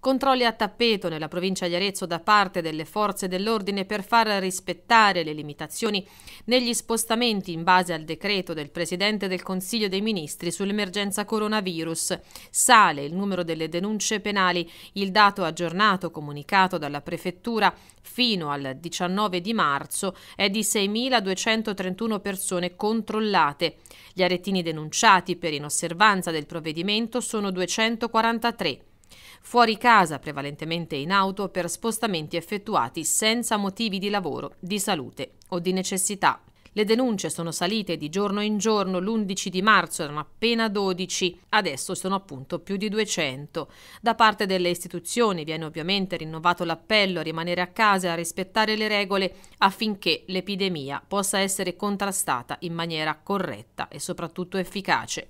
Controlli a tappeto nella provincia di Arezzo da parte delle forze dell'ordine per far rispettare le limitazioni negli spostamenti in base al decreto del Presidente del Consiglio dei Ministri sull'emergenza coronavirus. Sale il numero delle denunce penali. Il dato aggiornato comunicato dalla Prefettura fino al 19 di marzo è di 6.231 persone controllate. Gli aretini denunciati per inosservanza del provvedimento sono 243 fuori casa, prevalentemente in auto, per spostamenti effettuati senza motivi di lavoro, di salute o di necessità. Le denunce sono salite di giorno in giorno, l'11 di marzo erano appena 12, adesso sono appunto più di 200. Da parte delle istituzioni viene ovviamente rinnovato l'appello a rimanere a casa e a rispettare le regole affinché l'epidemia possa essere contrastata in maniera corretta e soprattutto efficace.